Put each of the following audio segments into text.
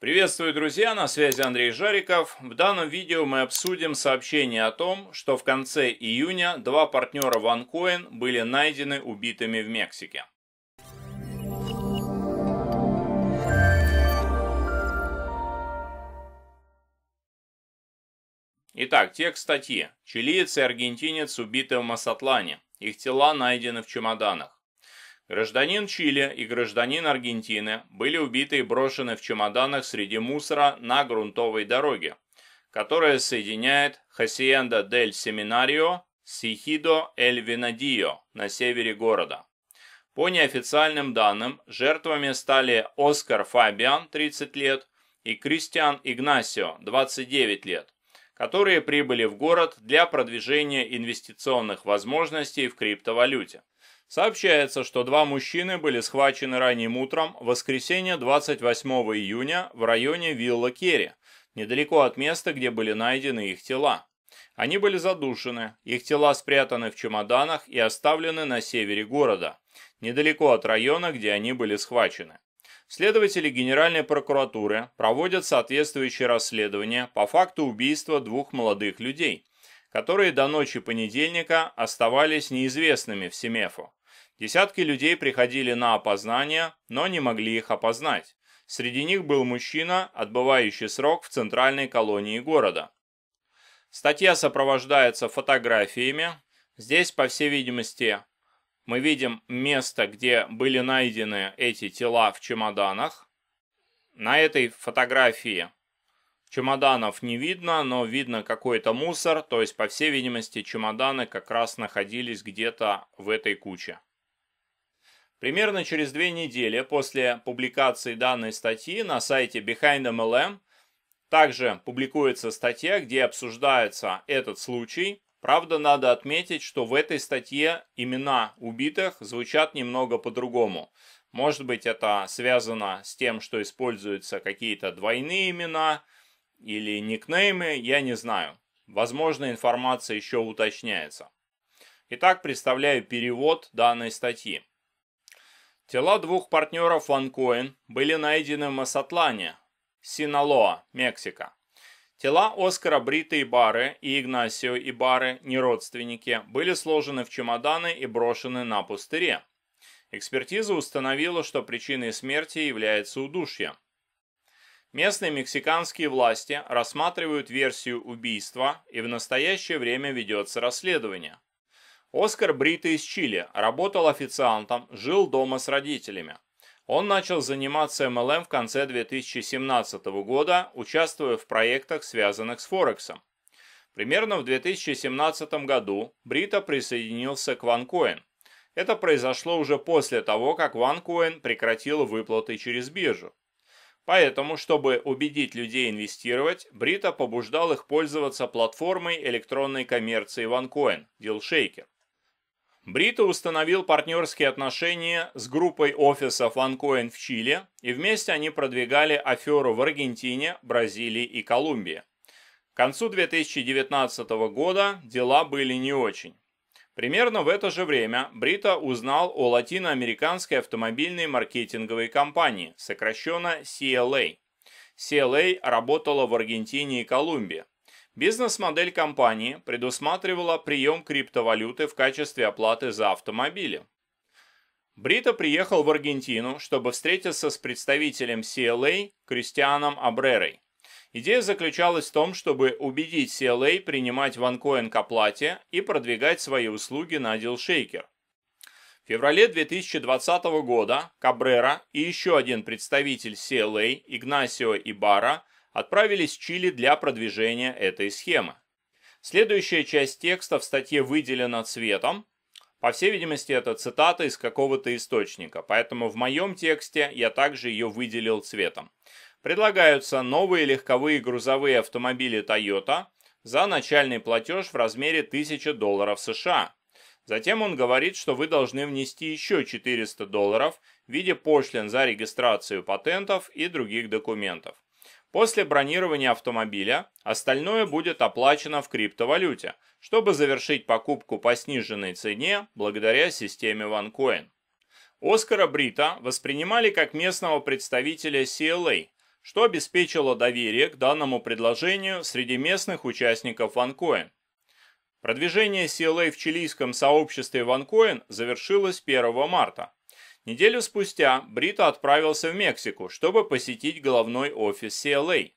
Приветствую, друзья! На связи Андрей Жариков. В данном видео мы обсудим сообщение о том, что в конце июня два партнера OneCoin были найдены убитыми в Мексике. Итак, текст статьи. Чилиец и аргентинец убиты в Масатлане. Их тела найдены в чемоданах. Гражданин Чили и гражданин Аргентины были убиты и брошены в чемоданах среди мусора на грунтовой дороге, которая соединяет Хасиенда дель Семинарио с Ихидо эль Винадио на севере города. По неофициальным данным, жертвами стали Оскар Фабиан, 30 лет, и Кристиан Игнасио, 29 лет, которые прибыли в город для продвижения инвестиционных возможностей в криптовалюте. Сообщается, что два мужчины были схвачены ранним утром в воскресенье 28 июня в районе Вилла Керри, недалеко от места, где были найдены их тела. Они были задушены, их тела спрятаны в чемоданах и оставлены на севере города, недалеко от района, где они были схвачены. Следователи Генеральной прокуратуры проводят соответствующее расследование по факту убийства двух молодых людей, которые до ночи понедельника оставались неизвестными в Семефу. Десятки людей приходили на опознание, но не могли их опознать. Среди них был мужчина, отбывающий срок в центральной колонии города. Статья сопровождается фотографиями. Здесь, по всей видимости, мы видим место, где были найдены эти тела в чемоданах. На этой фотографии чемоданов не видно, но видно какой-то мусор, то есть, по всей видимости, чемоданы как раз находились где-то в этой куче. Примерно через две недели после публикации данной статьи на сайте Behind MLM также публикуется статья, где обсуждается этот случай. Правда, надо отметить, что в этой статье имена убитых звучат немного по-другому. Может быть, это связано с тем, что используются какие-то двойные имена или никнеймы, я не знаю. Возможно, информация еще уточняется. Итак, представляю перевод данной статьи. Тела двух партнеров Ванкоин были найдены в Масатлане, Синалоа, Мексика. Тела Оскара Брита Бары и Игнасио Ибары, родственники, были сложены в чемоданы и брошены на пустыре. Экспертиза установила, что причиной смерти является удушье. Местные мексиканские власти рассматривают версию убийства, и в настоящее время ведется расследование. Оскар Брита из Чили, работал официантом, жил дома с родителями. Он начал заниматься МЛМ в конце 2017 года, участвуя в проектах, связанных с Форексом. Примерно в 2017 году Брита присоединился к OneCoin. Это произошло уже после того, как OneCoin прекратила выплаты через биржу. Поэтому, чтобы убедить людей инвестировать, Брита побуждал их пользоваться платформой электронной коммерции OneCoin – DealShaker. Брито установил партнерские отношения с группой офисов Ланкоин в Чили, и вместе они продвигали аферу в Аргентине, Бразилии и Колумбии. К концу 2019 года дела были не очень. Примерно в это же время Брита узнал о латиноамериканской автомобильной маркетинговой компании, сокращенно CLA. CLA работала в Аргентине и Колумбии. Бизнес-модель компании предусматривала прием криптовалюты в качестве оплаты за автомобили. Брита приехал в Аргентину, чтобы встретиться с представителем CLA Кристианом Абрерой. Идея заключалась в том, чтобы убедить CLA принимать ванкоин к оплате и продвигать свои услуги на Дилшейкер. В феврале 2020 года Кабрера и еще один представитель CLA Игнасио Ибара – отправились в Чили для продвижения этой схемы. Следующая часть текста в статье выделена цветом. По всей видимости, это цитата из какого-то источника, поэтому в моем тексте я также ее выделил цветом. Предлагаются новые легковые грузовые автомобили Toyota за начальный платеж в размере 1000 долларов США. Затем он говорит, что вы должны внести еще 400 долларов в виде пошлин за регистрацию патентов и других документов. После бронирования автомобиля остальное будет оплачено в криптовалюте, чтобы завершить покупку по сниженной цене благодаря системе OneCoin. Оскара Брита воспринимали как местного представителя CLA, что обеспечило доверие к данному предложению среди местных участников OneCoin. Продвижение CLA в чилийском сообществе OneCoin завершилось 1 марта. Неделю спустя Брита отправился в Мексику, чтобы посетить головной офис CLA.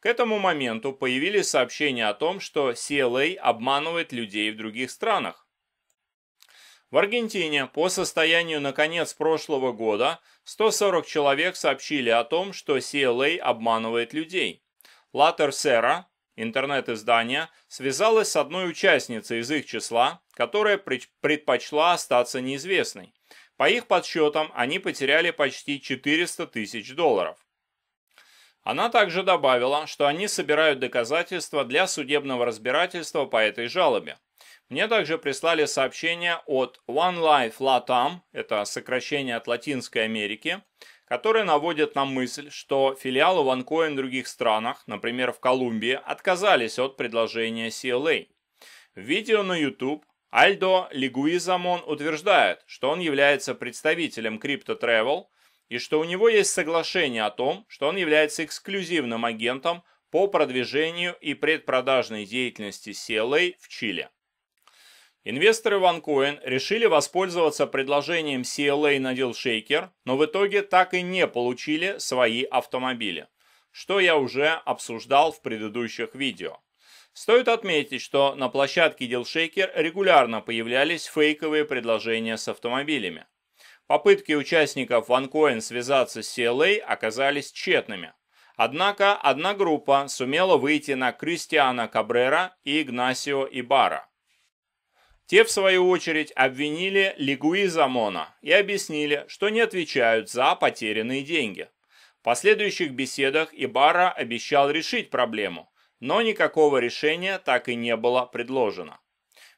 К этому моменту появились сообщения о том, что CLA обманывает людей в других странах. В Аргентине по состоянию на конец прошлого года 140 человек сообщили о том, что CLA обманывает людей. La Tercera, интернет-издание, связалась с одной участницей из их числа, которая предпочла остаться неизвестной. По их подсчетам, они потеряли почти 400 тысяч долларов. Она также добавила, что они собирают доказательства для судебного разбирательства по этой жалобе. Мне также прислали сообщение от One Life Latam, это сокращение от Латинской Америки, которое наводит на мысль, что филиалы OneCoin в других странах, например в Колумбии, отказались от предложения CLA. В видео на YouTube Альдо Лигуизамон утверждает, что он является представителем Crypto Travel и что у него есть соглашение о том, что он является эксклюзивным агентом по продвижению и предпродажной деятельности CLA в Чили. Инвесторы OneCoin решили воспользоваться предложением CLA на DealShaker, но в итоге так и не получили свои автомобили, что я уже обсуждал в предыдущих видео. Стоит отметить, что на площадке DealShaker регулярно появлялись фейковые предложения с автомобилями. Попытки участников OneCoin связаться с CLA оказались тщетными. Однако одна группа сумела выйти на Кристиана Кабрера и Игнасио Ибара. Те, в свою очередь, обвинили Лигуиза Мона и объяснили, что не отвечают за потерянные деньги. В последующих беседах Ибара обещал решить проблему, но никакого решения так и не было предложено.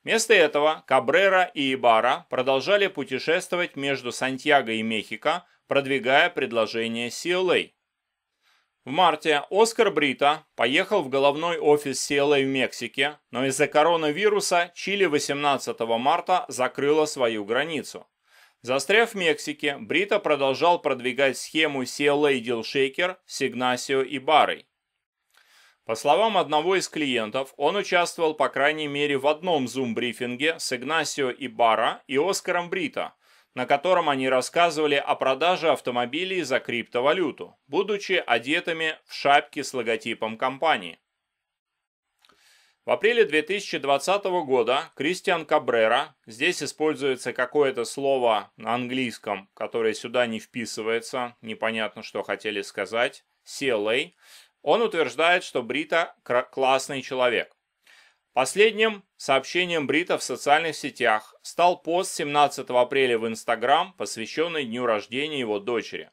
Вместо этого Кабрера и Ибара продолжали путешествовать между Сантьяго и Мехико, продвигая предложение CLA. В марте Оскар Брита поехал в головной офис CLA в Мексике, но из-за коронавируса Чили 18 марта закрыла свою границу. Застряв в Мексике, Брита продолжал продвигать схему CLA Deal Shaker с Игнасио и Барой. По словам одного из клиентов, он участвовал по крайней мере в одном зум-брифинге с Игнасио Ибара и Оскаром Брита, на котором они рассказывали о продаже автомобилей за криптовалюту, будучи одетыми в шапки с логотипом компании. В апреле 2020 года Кристиан Кабрера, здесь используется какое-то слово на английском, которое сюда не вписывается, непонятно, что хотели сказать, CLA, он утверждает, что Брита классный человек. Последним сообщением Брита в социальных сетях стал пост 17 апреля в Инстаграм, посвященный дню рождения его дочери.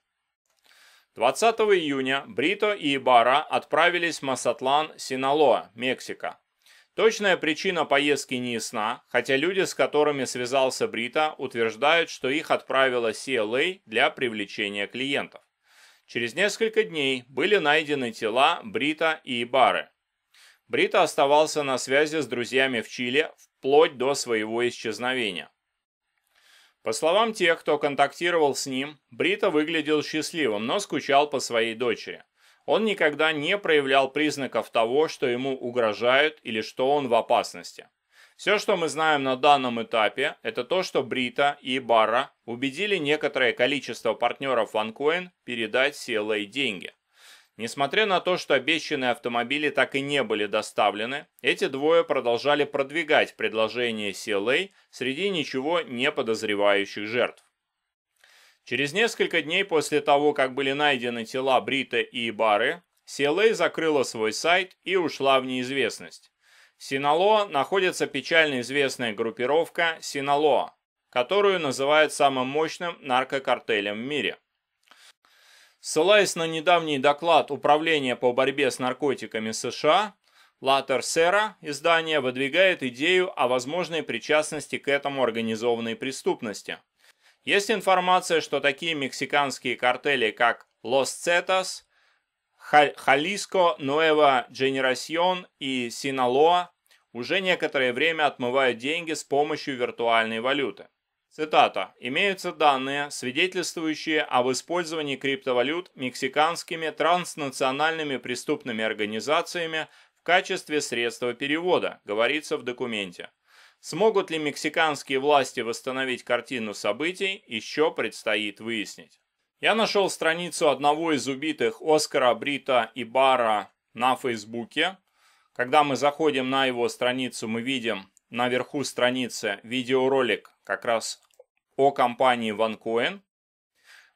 20 июня Брито и Ибара отправились в Масатлан, Синалоа, Мексика. Точная причина поездки не ясна, хотя люди, с которыми связался Брита, утверждают, что их отправила CLA для привлечения клиентов. Через несколько дней были найдены тела Брита и Ибары. Брита оставался на связи с друзьями в Чили вплоть до своего исчезновения. По словам тех, кто контактировал с ним, Брита выглядел счастливым, но скучал по своей дочери. Он никогда не проявлял признаков того, что ему угрожают или что он в опасности. Все, что мы знаем на данном этапе, это то, что Брита и Барра убедили некоторое количество партнеров OneCoin передать CLA деньги. Несмотря на то, что обещанные автомобили так и не были доставлены, эти двое продолжали продвигать предложение CLA среди ничего не подозревающих жертв. Через несколько дней после того, как были найдены тела Брита и Бары, CLA закрыла свой сайт и ушла в неизвестность. В Синалоа находится печально известная группировка Синалоа, которую называют самым мощным наркокартелем в мире. Ссылаясь на недавний доклад Управления по борьбе с наркотиками США, Латер Сера издание выдвигает идею о возможной причастности к этому организованной преступности. Есть информация, что такие мексиканские картели, как Лос Цетас, Халиско, Нуэва Дженерасьон и Синалоа уже некоторое время отмывают деньги с помощью виртуальной валюты. Цитата. «Имеются данные, свидетельствующие об использовании криптовалют мексиканскими транснациональными преступными организациями в качестве средства перевода», говорится в документе. Смогут ли мексиканские власти восстановить картину событий, еще предстоит выяснить. Я нашел страницу одного из убитых Оскара Брита и Бара на Фейсбуке. Когда мы заходим на его страницу, мы видим наверху страницы видеоролик как раз о компании Ванкоин.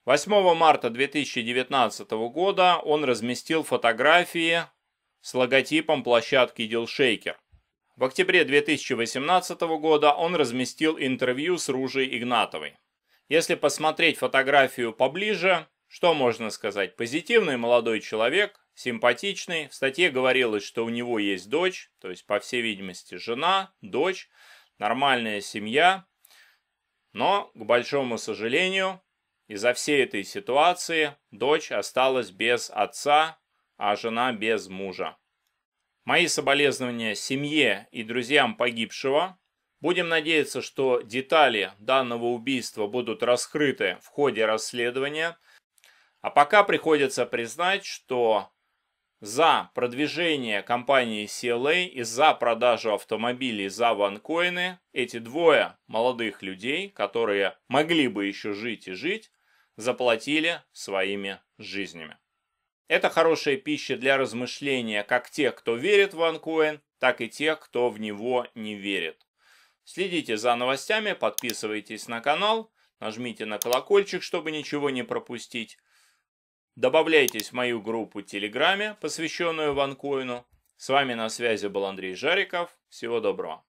8 марта 2019 года он разместил фотографии с логотипом площадки Dealshaker. В октябре 2018 года он разместил интервью с Ружей Игнатовой. Если посмотреть фотографию поближе, что можно сказать? Позитивный молодой человек, симпатичный. В статье говорилось, что у него есть дочь, то есть, по всей видимости, жена, дочь, нормальная семья. Но, к большому сожалению, из-за всей этой ситуации дочь осталась без отца, а жена без мужа. Мои соболезнования семье и друзьям погибшего. Будем надеяться, что детали данного убийства будут раскрыты в ходе расследования. А пока приходится признать, что за продвижение компании CLA и за продажу автомобилей за ванкоины эти двое молодых людей, которые могли бы еще жить и жить, заплатили своими жизнями. Это хорошая пища для размышления как тех, кто верит в ванкоин, так и тех, кто в него не верит. Следите за новостями, подписывайтесь на канал, нажмите на колокольчик, чтобы ничего не пропустить. Добавляйтесь в мою группу в Телеграме, посвященную Ванкоину. С вами на связи был Андрей Жариков. Всего доброго.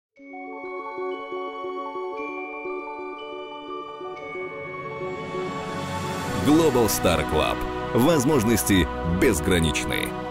Global Star Club. Возможности безграничные.